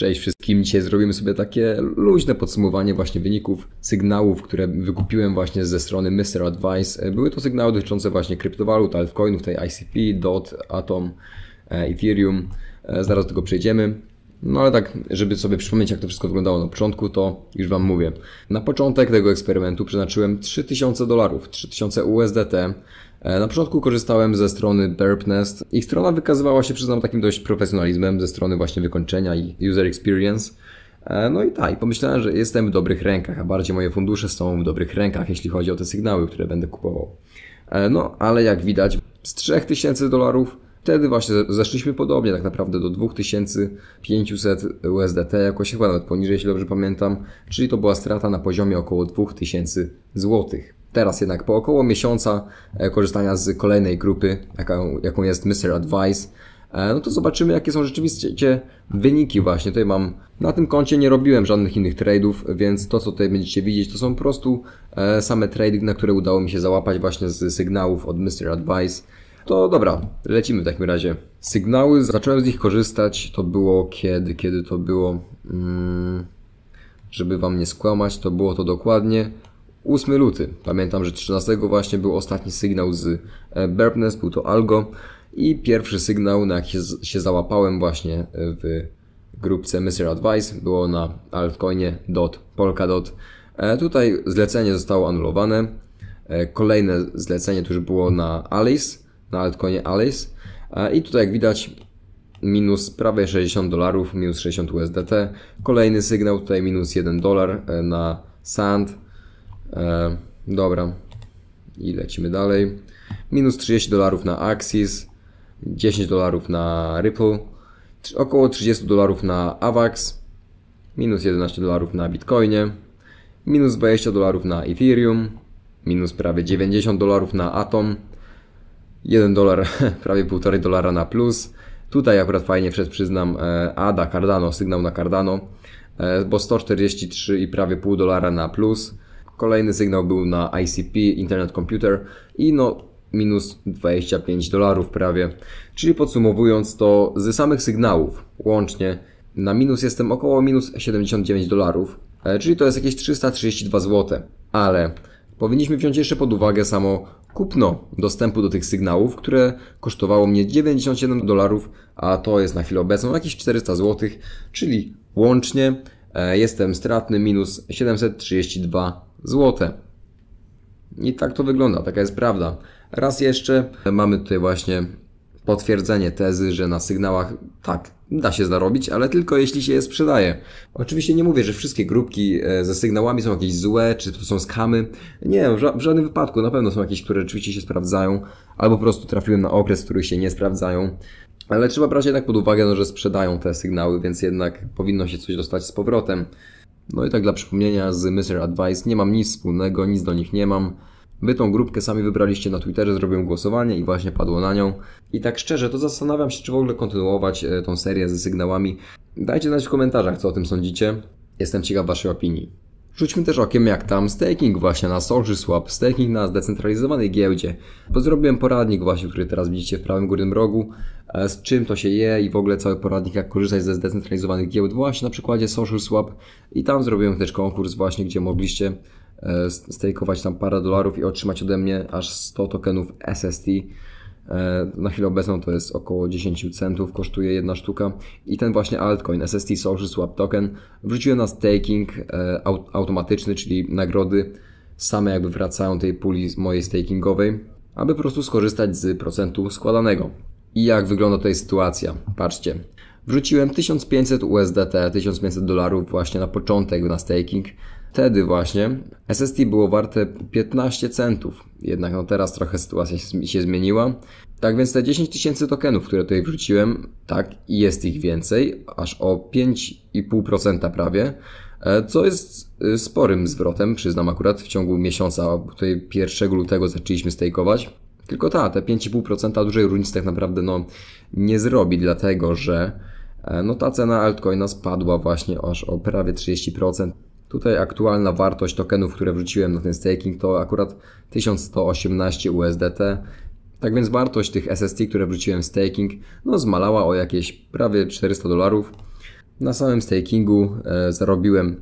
Cześć wszystkim. Dzisiaj zrobimy sobie takie luźne podsumowanie właśnie wyników sygnałów, które wykupiłem właśnie ze strony Mr. Advice. Były to sygnały dotyczące właśnie kryptowalut, altcoinów, tej ICP, DOT, Atom, e, Ethereum. E, zaraz do tego przejdziemy. No ale tak, żeby sobie przypomnieć, jak to wszystko wyglądało na początku, to już Wam mówię. Na początek tego eksperymentu przeznaczyłem 3000 dolarów, 3000 USDT E, na początku korzystałem ze strony Burpnest. Ich strona wykazywała się, przyznam, takim dość profesjonalizmem ze strony właśnie wykończenia i user experience. E, no i tak, pomyślałem, że jestem w dobrych rękach, a bardziej moje fundusze są w dobrych rękach, jeśli chodzi o te sygnały, które będę kupował. E, no, ale jak widać, z 3000 dolarów Wtedy właśnie zeszliśmy podobnie tak naprawdę do 2500 USDT, jakoś chyba nawet poniżej, jeśli dobrze pamiętam, czyli to była strata na poziomie około 2000 złotych. Teraz jednak po około miesiąca e, korzystania z kolejnej grupy, jaką, jaką jest Mr. Advice, e, no to zobaczymy, jakie są rzeczywiście wyniki właśnie. Tutaj mam, na tym koncie nie robiłem żadnych innych tradeów, więc to, co tutaj będziecie widzieć, to są po prostu e, same trady, na które udało mi się załapać właśnie z sygnałów od Mr. Advice. To dobra, lecimy w takim razie. Sygnały, zacząłem z nich korzystać, to było kiedy, kiedy to było, hmm, żeby Wam nie skłamać, to było to dokładnie 8 luty. Pamiętam, że 13 właśnie był ostatni sygnał z e, Berbnes, był to Algo i pierwszy sygnał, na jaki się załapałem właśnie e, w grupce Messer Advice, było na altcoinie dot, polkadot. E, tutaj zlecenie zostało anulowane. Kolejne zlecenie to już było na Alice, na altcoinie Alice i tutaj jak widać minus prawie 60 dolarów, minus 60 USDT. Kolejny sygnał tutaj minus 1 dolar na Sand E, dobra. I lecimy dalej. Minus 30 dolarów na Axis, 10 dolarów na Ripple, około 30 dolarów na AVAX, minus 11 dolarów na Bitcoinie, minus 20 dolarów na Ethereum, minus prawie 90 dolarów na Atom, 1 dolar, prawie 1,5 dolara na plus. Tutaj akurat fajnie wszedł, przyznam, e, ADA, Cardano, sygnał na Cardano, e, bo 143 i prawie pół dolara na plus. Kolejny sygnał był na ICP, Internet Computer i no minus 25 dolarów prawie. Czyli podsumowując to, ze samych sygnałów łącznie na minus jestem około minus 79 dolarów, e, czyli to jest jakieś 332 zł. Ale powinniśmy wziąć jeszcze pod uwagę samo kupno dostępu do tych sygnałów, które kosztowało mnie 97 dolarów, a to jest na chwilę obecną jakieś 400 zł, czyli łącznie e, jestem stratny minus 732 złote. I tak to wygląda, taka jest prawda. Raz jeszcze mamy tutaj właśnie potwierdzenie tezy, że na sygnałach tak, da się zarobić, ale tylko jeśli się je sprzedaje. Oczywiście nie mówię, że wszystkie grupki e, ze sygnałami są jakieś złe, czy to są skamy. Nie, w, ża w żadnym wypadku. Na pewno są jakieś, które rzeczywiście się sprawdzają, albo po prostu trafiłem na okres, w którym się nie sprawdzają. Ale trzeba brać jednak pod uwagę, no, że sprzedają te sygnały, więc jednak powinno się coś dostać z powrotem. No i tak dla przypomnienia z Mr. Advice nie mam nic wspólnego, nic do nich nie mam. Wy tą grupkę sami wybraliście na Twitterze, zrobiłem głosowanie i właśnie padło na nią. I tak szczerze, to zastanawiam się, czy w ogóle kontynuować e, tą serię ze sygnałami. Dajcie znać w komentarzach, co o tym sądzicie. Jestem ciekaw waszej opinii. Rzućmy też okiem jak tam staking właśnie na SocialSwap, staking na zdecentralizowanej giełdzie. Bo zrobiłem poradnik właśnie, który teraz widzicie w prawym górnym rogu, e, z czym to się je i w ogóle cały poradnik jak korzystać ze zdecentralizowanych giełd właśnie na przykładzie SocialSwap i tam zrobiłem też konkurs właśnie, gdzie mogliście e, stakeować tam parę dolarów i otrzymać ode mnie aż 100 tokenów SST E, na chwilę obecną to jest około 10 centów, kosztuje jedna sztuka. I ten właśnie altcoin SST Social Swap Token wrzuciłem na staking e, automatyczny, czyli nagrody same jakby wracają tej puli mojej stakingowej, aby po prostu skorzystać z procentu składanego. I jak wygląda tutaj sytuacja? Patrzcie. Wrzuciłem 1500 USDT, 1500 dolarów właśnie na początek na staking. Wtedy właśnie SST było warte 15 centów, jednak no teraz trochę sytuacja się zmieniła. Tak więc te 10 tysięcy tokenów, które tutaj wrzuciłem, tak, jest ich więcej, aż o 5,5% prawie, e, co jest e, sporym zwrotem, przyznam akurat, w ciągu miesiąca, bo tutaj 1 lutego zaczęliśmy stajkować. Tylko ta, te 5,5% dużej różnicy tak naprawdę no, nie zrobi, dlatego że e, no, ta cena altcoina spadła właśnie aż o prawie 30%. Tutaj aktualna wartość tokenów, które wrzuciłem na ten staking to akurat 1118 USDT. Tak więc wartość tych SST, które wrzuciłem w staking, no zmalała o jakieś prawie 400 dolarów. Na samym stakingu e, zarobiłem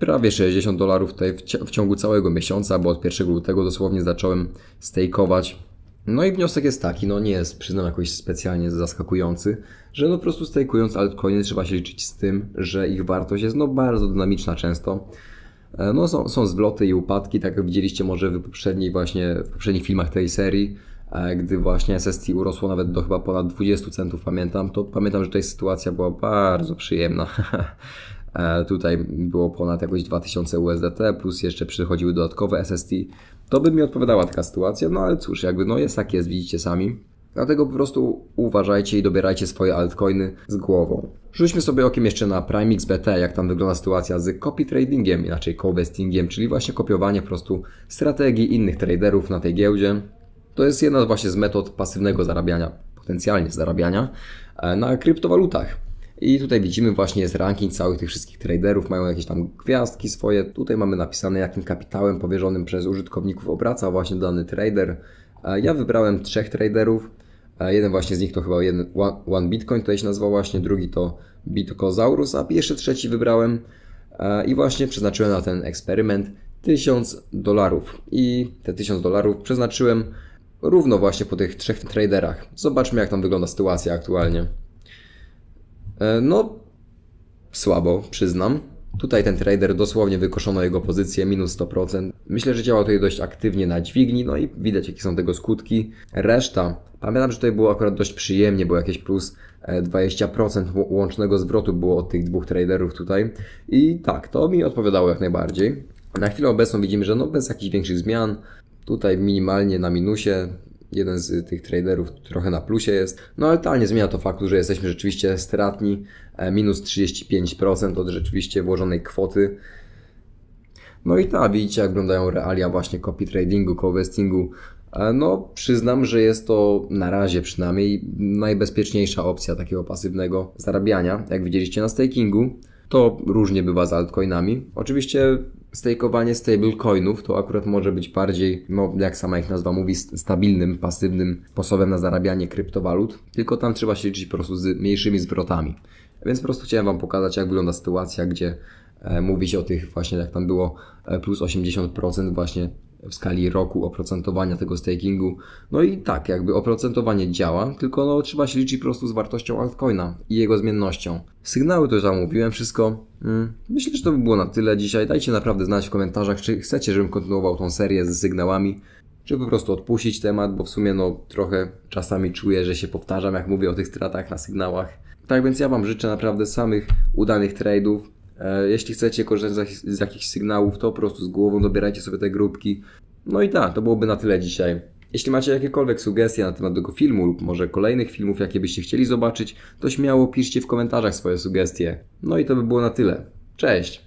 prawie 60 dolarów tutaj w, w ciągu całego miesiąca, bo od 1 lutego dosłownie zacząłem stakeować no i wniosek jest taki, no nie jest, przyznam, jakoś specjalnie zaskakujący, że no po prostu stajkując altcoiny trzeba się liczyć z tym, że ich wartość jest no bardzo dynamiczna często. E, no są, są zwloty i upadki, tak jak widzieliście może w poprzednich właśnie, w poprzednich filmach tej serii, e, gdy właśnie SST urosło nawet do chyba ponad 20 centów, pamiętam, to pamiętam, że tutaj sytuacja była bardzo przyjemna. E, tutaj było ponad jakoś 2000 USDT, plus jeszcze przychodziły dodatkowe SST, to by mi odpowiadała taka sytuacja, no ale cóż, jakby no jest tak jest, widzicie sami. Dlatego po prostu uważajcie i dobierajcie swoje altcoiny z głową. Rzućmy sobie okiem jeszcze na PrimeXBT, jak tam wygląda sytuacja z copy tradingiem, inaczej co czyli właśnie kopiowanie po prostu strategii innych traderów na tej giełdzie. To jest jedna właśnie z metod pasywnego zarabiania, potencjalnie zarabiania e, na kryptowalutach. I tutaj widzimy właśnie jest ranking całych tych wszystkich traderów, mają jakieś tam gwiazdki swoje. Tutaj mamy napisane jakim kapitałem powierzonym przez użytkowników obraca właśnie dany trader. E, ja wybrałem trzech traderów. E, jeden właśnie z nich to chyba jeden, One Bitcoin tutaj się nazywał właśnie, drugi to Bitcozaurus, a jeszcze trzeci wybrałem e, i właśnie przeznaczyłem na ten eksperyment 1000 dolarów. I te 1000 dolarów przeznaczyłem równo właśnie po tych trzech traderach. Zobaczmy jak tam wygląda sytuacja aktualnie. E, no, słabo, przyznam. Tutaj ten trader dosłownie wykoszono jego pozycję, minus 100%. Myślę, że działał tutaj dość aktywnie na dźwigni, no i widać jakie są tego skutki. Reszta, pamiętam, że tutaj było akurat dość przyjemnie, było jakieś plus 20% e, łącznego zwrotu było od tych dwóch traderów tutaj. I tak, to mi odpowiadało jak najbardziej. Na chwilę obecną widzimy, że no bez jakichś większych zmian, tutaj minimalnie na minusie, jeden z tych traderów trochę na plusie jest. No ale to nie zmienia to faktu, że jesteśmy rzeczywiście stratni. E, minus 35% od rzeczywiście włożonej kwoty. No i ta, widzicie jak wyglądają realia właśnie copy tradingu, co-vestingu. E, no, przyznam, że jest to na razie przynajmniej najbezpieczniejsza opcja takiego pasywnego zarabiania. Jak widzieliście na stakingu, to różnie bywa z altcoinami. Oczywiście Stajkowanie stablecoinów to akurat może być bardziej, no jak sama ich nazwa mówi, stabilnym, pasywnym sposobem na zarabianie kryptowalut, tylko tam trzeba się liczyć po prostu z mniejszymi zwrotami. Więc po prostu chciałem Wam pokazać, jak wygląda sytuacja, gdzie e, mówi się o tych właśnie, jak tam było, e, plus 80% właśnie w skali roku oprocentowania tego stakingu. No i tak, jakby oprocentowanie działa, tylko no, trzeba się liczyć po prostu z wartością altcoina i jego zmiennością. Sygnały to już zamówiłem wszystko. Mm, myślę, że to by było na tyle dzisiaj. Dajcie naprawdę znać w komentarzach, czy chcecie, żebym kontynuował tą serię z sygnałami, czy po prostu odpuścić temat, bo w sumie no trochę czasami czuję, że się powtarzam, jak mówię o tych stratach na sygnałach. Tak więc ja Wam życzę naprawdę samych udanych trade'ów, E, jeśli chcecie korzystać z jakichś sygnałów, to po prostu z głową dobierajcie sobie te grupki. No i tak, to byłoby na tyle dzisiaj. Jeśli macie jakiekolwiek sugestie na temat tego filmu lub może kolejnych filmów, jakie byście chcieli zobaczyć, to śmiało piszcie w komentarzach swoje sugestie. No i to by było na tyle. Cześć!